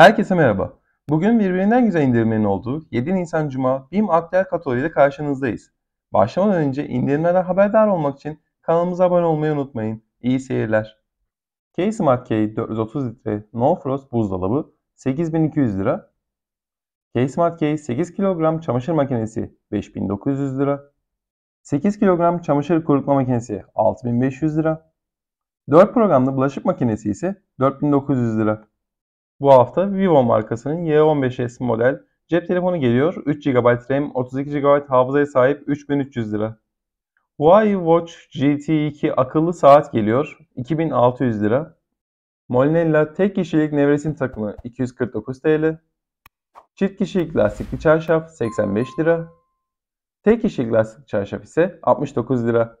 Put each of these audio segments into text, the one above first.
Herkese merhaba. Bugün birbirinden güzel indirimlerin olduğu 7 Nisan Cuma BİM Katalog ile karşınızdayız. Başlamadan önce indirimlerden haberdar olmak için kanalımıza abone olmayı unutmayın. İyi seyirler. K-Smart K 430 litre No Frost buzdolabı 8200 lira. K-Smart K 8 kilogram çamaşır makinesi 5900 lira. 8 kilogram çamaşır kurutma makinesi 6500 lira. 4 programlı bulaşık makinesi ise 4900 lira. Bu hafta Vivo markasının Y15S model cep telefonu geliyor. 3 GB RAM, 32 GB hafızaya sahip 3300 lira. Huawei Watch GT2 akıllı saat geliyor. 2600 lira. Molinella tek kişilik nevresim takımı 249 TL. Çift kişilik lastikli çarşaf 85 lira. Tek kişilik lastikli çarşaf ise 69 lira.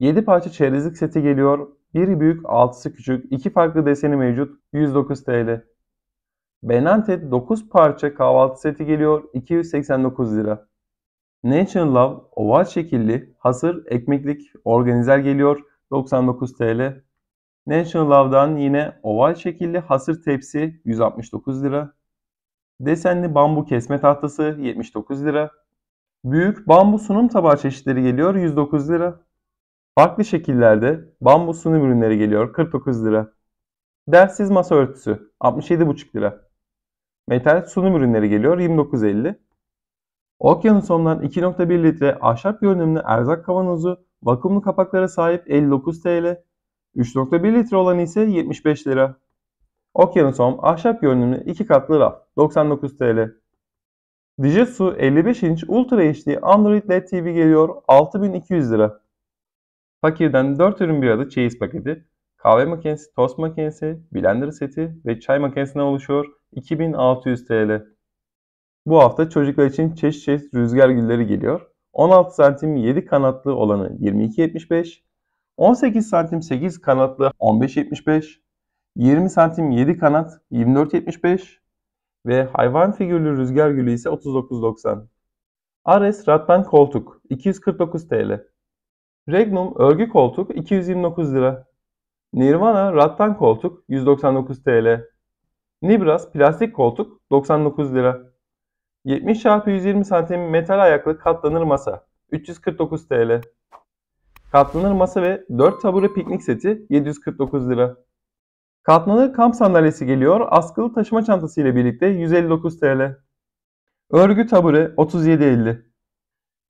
7 parça çerezlik seti geliyor. Biri büyük, altısı küçük, iki farklı deseni mevcut 109 TL. Benante 9 parça kahvaltı seti geliyor 289 lira. National Love oval şekilli hasır ekmeklik organizer geliyor 99 TL. National Love'dan yine oval şekilli hasır tepsi 169 lira. Desenli bambu kesme tahtası 79 lira. Büyük bambu sunum tabağı çeşitleri geliyor 109 lira. Farklı şekillerde bambu sunum ürünleri geliyor 49 lira. Dersiz masa örtüsü 67,5 lira. Metal sunum ürünleri geliyor 29.50. Okyanuson'dan 2.1 litre ahşap görünümlü erzak kavanozu vakumlu kapaklara sahip 59 TL. 3.1 litre olan ise 75 lira. Okyanusom ahşap görünümlü 2 katlı raf 99 TL. Dijitsu 55 inç Ultra HD Android LED TV geliyor 6200 lira. Fakirden 4 ürün bir adı çeyiz paketi, kahve makinesi, tost makinesi, blender seti ve çay makinesinden oluşuyor 2600 TL. Bu hafta çocuklar için çeşit çeşit rüzgar gülleri geliyor. 16 santim 7 kanatlı olanı 22.75, 18 santim 8 kanatlı 15.75, 20 santim 7 kanat 24.75 ve hayvan figürlü rüzgar gülü ise 39.90. Ares Rattan koltuk 249 TL. Regnum örgü koltuk 229 lira. Nirvana Rattan koltuk 199 TL. Nibras plastik koltuk 99 lira. 70 x 120 santim metal ayaklı katlanır masa 349 TL. Katlanır masa ve 4 tabure piknik seti 749 lira. Katlanır kamp sandalyesi geliyor askılı taşıma çantası ile birlikte 159 TL. Örgü tabure 37.50.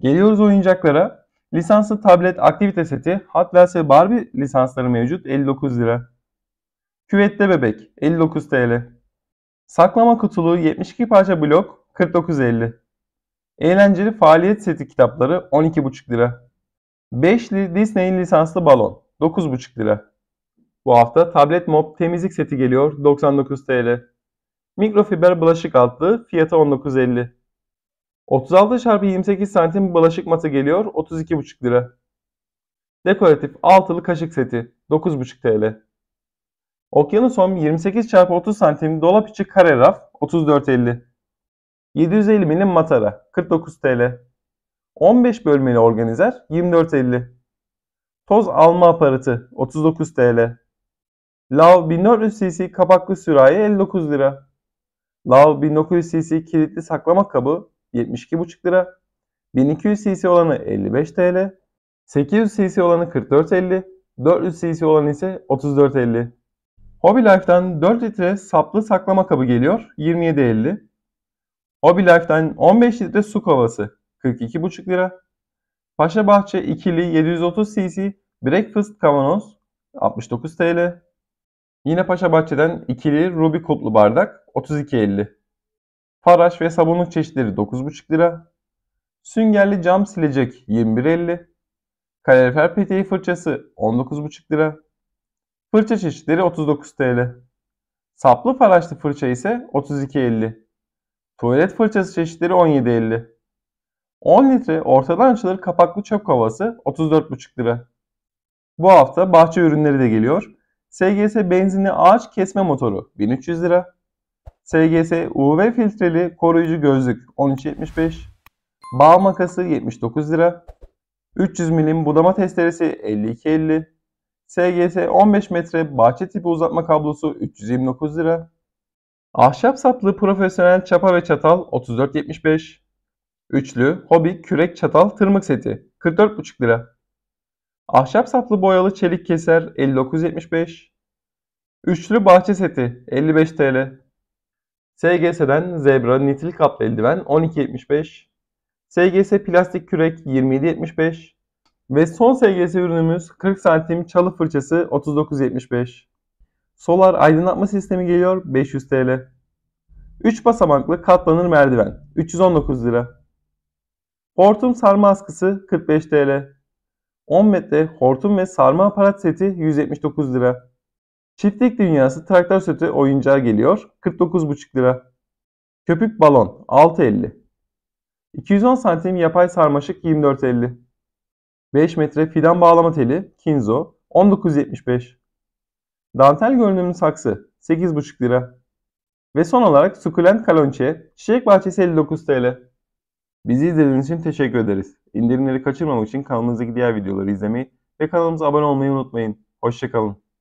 Geliyoruz oyuncaklara. Lisanslı tablet aktivite seti Hot Wheels ve Barbie lisansları mevcut 59 lira. Küvette bebek 59 TL. Saklama kutulu 72 parça blok 49.50. Eğlenceli faaliyet seti kitapları 12,5 lira. 5'li Disney lisanslı balon 9,5 lira. Bu hafta tablet mop temizlik seti geliyor 99 TL. Mikrofiber bulaşık altlığı fiyatı 19.50. 36 x 28 santim bulaşık matı geliyor 32,5 lira. Dekoratif altılı kaşık seti 9,5 TL. Okyanusom 28 çarpı 30 santim dolap içi kare raf 34.50. 750 milim matara 49 TL. 15 bölmeli organizer 24.50. Toz alma aparatı 39 TL. Lav 1400 cc kapaklı sürahi 59 lira. Lav 1900 cc kilitli saklama kabı 72,5 lira. 1200 cc olanı 55 TL. 800 cc olanı 44.50. 400 cc olanı ise 34.50. Hobby Life'den 4 litre saplı saklama kabı geliyor 27.50. Hobby Life'den 15 litre su kovası 42,5 lira. Paşa Bahçe ikili 730 cc breakfast kavanoz 69 TL. Yine Paşa Bahçe'den ikili Ruby kutlu bardak 32.50. Faraş ve sabunluk çeşitleri 9,5 lira. Süngerli cam silecek 21.50. Kalorifer peteği fırçası 19,5 lira. Fırça çeşitleri 39 TL. Saplı paraçlı fırça ise 32.50. Tuvalet fırçası çeşitleri 17.50. 10 litre ortadan açılır kapaklı çöp kovası 34,5 lira. Bu hafta bahçe ürünleri de geliyor. SGS benzinli ağaç kesme motoru 1300 lira. SGS UV filtreli koruyucu gözlük 13.75. Bağ makası 79 lira. 300 milim budama testeresi 52.50. SGS 15 metre bahçe tipi uzatma kablosu 329 lira. Ahşap saplı profesyonel çapa ve çatal 34.75. Üçlü hobi kürek çatal tırmık seti 44.5 lira. Ahşap saplı boyalı çelik keser 59.75. Üçlü bahçe seti 55 TL. SGS'den Zebra nitil kaplı eldiven 12.75. SGS plastik kürek 27.75. Ve son SGS ürünümüz 40 santim çalı fırçası 3975. Solar aydınlatma sistemi geliyor 500 TL. 3 basamaklı katlanır merdiven 319 lira. Hortum sarma askısı 45 TL. 10 metre hortum ve sarma aparat seti 179 lira. Çiftlik dünyası traktör seti oyuncağı geliyor 49,5 lira. Köpük balon 6,50. 210 santim yapay sarmaşık 24,50. 5 metre fidan bağlama teli Kinzo 19.75. Dantel görünümlü saksı 8.5 lira. Ve son olarak sukulent kalonçe çiçek bahçesi 59 TL. Bizi izlediğiniz için teşekkür ederiz. İndirimleri kaçırmamak için kanalımızdaki diğer videoları izlemeyi ve kanalımıza abone olmayı unutmayın. Hoşçakalın.